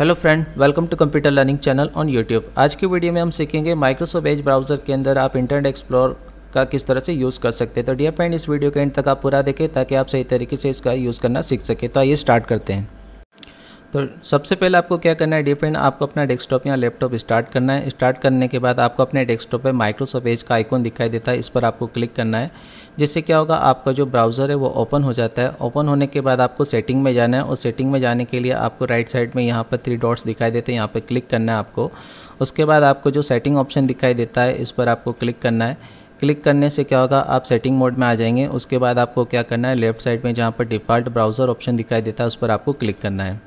hello friend welcome to computer learning channel on YouTube आज की video में हम सीखेंगे माइक्रोसॉफ्ट एज ब्राउज़र के अंदर आप इंटरनेट एक्सप्लोर का किस तरह से यूज़ कर सकते हैं तो डियर फ्रेंड इस वीडियो के एंड तक आप पूरा देखें ताकि आप सही तरीके से इसका यूज़ करना सीख सकें तो आइए स्टार्ट करते हैं तो सबसे पहले आपको क्या करना है डिपेंड आपको अपना डेस्कटॉप या लैपटॉप स्टार्ट करना है स्टार्ट करने के बाद आपको अपने डेस्कटॉप पे माइक्रोसॉफ्ट एज का आइकॉन दिखाई देता है इस पर आपको क्लिक करना है जिससे क्या होगा आपका जो ब्राउज़र है वो ओपन हो जाता है ओपन होने के बाद आपको सेटिंग में जाना है और सेटिंग में जाने के लिए आपको राइट साइड में यहाँ पर थ्री डॉट्स दिखाई देते हैं यहाँ पर क्लिक करना है आपको उसके बाद आपको जो सेटिंग ऑप्शन दिखाई देता है इस पर आपको क्लिक करना है क्लिक करने से क्या होगा आप सेटिंग मोड में आ जाएंगे उसके बाद आपको क्या करना है लेफ्ट साइड में जहाँ पर डिफ़ॉल्ट ब्राउज़र ऑप्शन दिखाई देता है उस पर आपको क्लिक करना है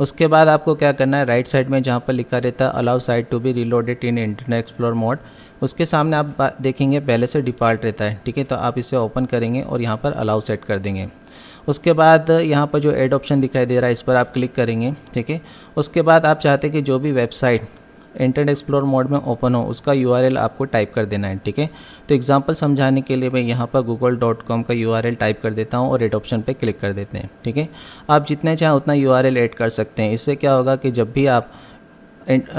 उसके बाद आपको क्या करना है राइट साइड में जहाँ पर लिखा रहता है allow site to be reloaded in internet explore mode उसके सामने आप देखेंगे पहले से डिफ़ॉल्ट रहता है ठीक है तो आप इसे ओपन करेंगे और यहाँ पर अलाउ सेट कर देंगे उसके बाद यहाँ पर जो एड ऑप्शन दिखाई दे रहा है इस पर आप क्लिक करेंगे ठीक है उसके बाद आप चाहते हैं कि जो भी वेबसाइट इंटरनेट एक्सप्लोर मोड में ओपन हो उसका यू आपको टाइप कर देना है ठीक है तो एग्जाम्पल समझाने के लिए मैं यहाँ पर गूगल का यू टाइप कर देता हूँ और एड ऑप्शन पर क्लिक कर देते हैं ठीक है आप जितने चाहें उतना यू ऐड कर सकते हैं इससे क्या होगा कि जब भी आप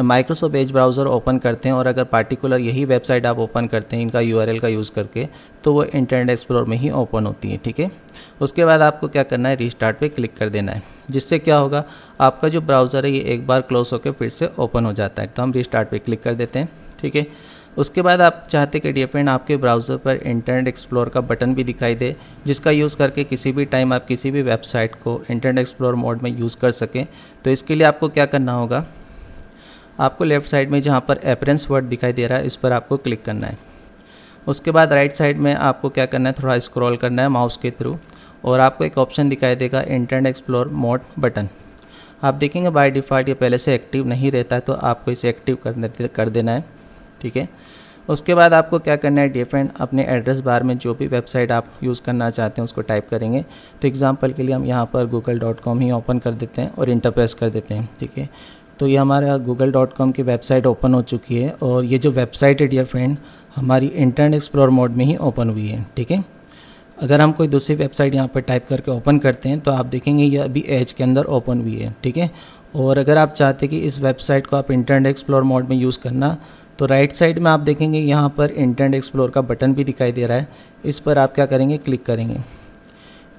माइक्रोसॉफ्ट एज ब्राउज़र ओपन करते हैं और अगर पार्टिकुलर यही वेबसाइट आप ओपन करते हैं इनका यू का यूज़ करके तो वो इंटरनेट एक्सप्लोर में ही ओपन होती है ठीक है उसके बाद आपको क्या करना है रीस्टार्ट पे क्लिक कर देना है जिससे क्या होगा आपका जो ब्राउज़र है ये एक बार क्लोज होकर फिर से ओपन हो जाता है तो हम रिस्टार्ट पे क्लिक कर देते हैं ठीक है उसके बाद आप चाहते कि डिपेंड आपके ब्राउज़र पर इंटरनेट एक्सप्लोर का बटन भी दिखाई दे जिसका यूज़ करके किसी भी टाइम आप किसी भी वेबसाइट को इंटरनेट एक्सप्लोर मोड में यूज़ कर सकें तो इसके लिए आपको क्या करना होगा आपको लेफ़्ट साइड में जहाँ पर एपरेंस वर्ड दिखाई दे रहा है इस पर आपको क्लिक करना है उसके बाद राइट साइड में आपको क्या करना है थोड़ा स्क्रॉल करना है माउस के थ्रू और आपको एक ऑप्शन दिखाई देगा इंटरनेट एक्सप्लोर मोड बटन आप देखेंगे बाय डिफ़ॉल्ट ये पहले से एक्टिव नहीं रहता है तो आपको इसे एक्टिव कर कर देना है ठीक है उसके बाद आपको क्या करना है डिफरेंट अपने एड्रेस बार में जो भी वेबसाइट आप यूज़ करना चाहते हैं उसको टाइप करेंगे तो एग्ज़ाम्पल के लिए हम यहाँ पर गूगल डॉट कॉम ही ओपन कर देते हैं और इंटरप्रेस कर देते हैं ठीक है तो ये हमारा गूगल डॉट कॉम की वेबसाइट ओपन हो चुकी है और ये जो वेबसाइट है डियर फ्रेंड हमारी इंटरनेट एक्सप्लोर मोड में ही ओपन हुई है ठीक है अगर हम कोई दूसरी वेबसाइट यहाँ पर टाइप करके ओपन करते हैं तो आप देखेंगे ये अभी एज के अंदर ओपन हुई है ठीक है और अगर आप चाहते कि इस वेबसाइट को आप इंटरनेट एक्सप्लोर मोड में यूज़ करना तो राइट साइड में आप देखेंगे यहाँ पर इंटरनेट एक्सप्लोर का बटन भी दिखाई दे रहा है इस पर आप क्या करेंगे क्लिक करेंगे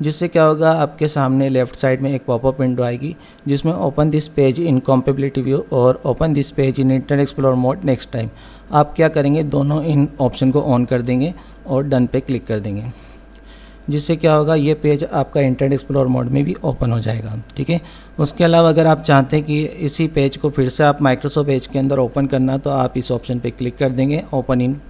जिससे क्या होगा आपके सामने लेफ्ट साइड में एक पॉपअप विंडो आएगी जिसमें open this page in compatibility view और open this page in internet explore mode next time आप क्या करेंगे दोनों इन ऑप्शन को ऑन कर देंगे और डन पे क्लिक कर देंगे जिससे क्या होगा ये पेज आपका इंटरनेट एक्सप्लोर मोड में भी ओपन हो जाएगा ठीक है उसके अलावा अगर आप चाहते हैं कि इसी पेज को फिर से आप माइक्रोसॉफ्ट एज के अंदर ओपन करना तो आप इस ऑप्शन पर क्लिक कर देंगे ओपन इन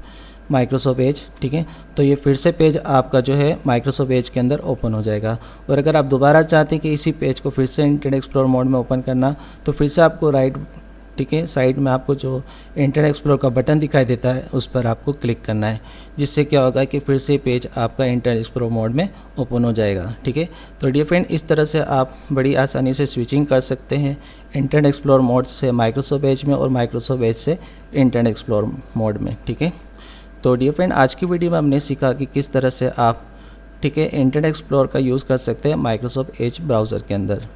माइक्रोसॉफ्ट एज ठीक है तो ये फिर से पेज आपका जो है माइक्रोसॉफ्ट एज के अंदर ओपन हो जाएगा और अगर आप दोबारा चाहते हैं कि इसी पेज को फिर से इंटरनेट एक्सप्लोर मोड में ओपन करना तो फिर से आपको राइट ठीक है साइड में आपको जो इंटरनेट एक्सप्लोर का बटन दिखाई देता है उस पर आपको क्लिक करना है जिससे क्या होगा कि फिर से पेज आपका इंटरनेट एक्सप्लोर मोड में ओपन हो जाएगा ठीक है तो डियर फ्रेंड इस तरह से आप बड़ी आसानी से स्विचिंग कर सकते हैं इंटरनेट एक्सप्लोर मोड से माइक्रोसॉफ्ट एज में और माइक्रोसॉफ्ट एज से इंटरनेट एक्सप्लोर मोड में ठीक है तो डियर फ्रेंड आज की वीडियो में हमने सीखा कि किस तरह से आप ठीक है इंटरनेट एक्सप्लोर का यूज़ कर सकते हैं माइक्रोसॉफ्ट एज ब्राउज़र के अंदर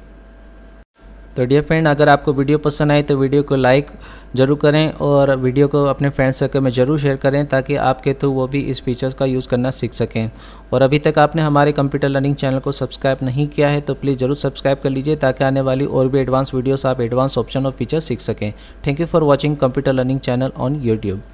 तो डियर फ्रेंड अगर आपको वीडियो पसंद आए तो वीडियो को लाइक ज़रूर करें और वीडियो को अपने फ्रेंड सर्कल में ज़रूर शेयर करें ताकि आपके थ्रू वो भी इस फीचर्स का यूज़ करना सीख सकें और अभी तक आपने हमारे कंप्यूटर लर्निंग चैनल को सब्सक्राइब नहीं किया है तो प्लीज़ ज़रूर सब्सक्राइब कर लीजिए ताकि आने वाली और भी एडवांस वीडियोस आप एडवांस ऑप्शन और फीचर सीख सकें thank you for watching computer learning channel on YouTube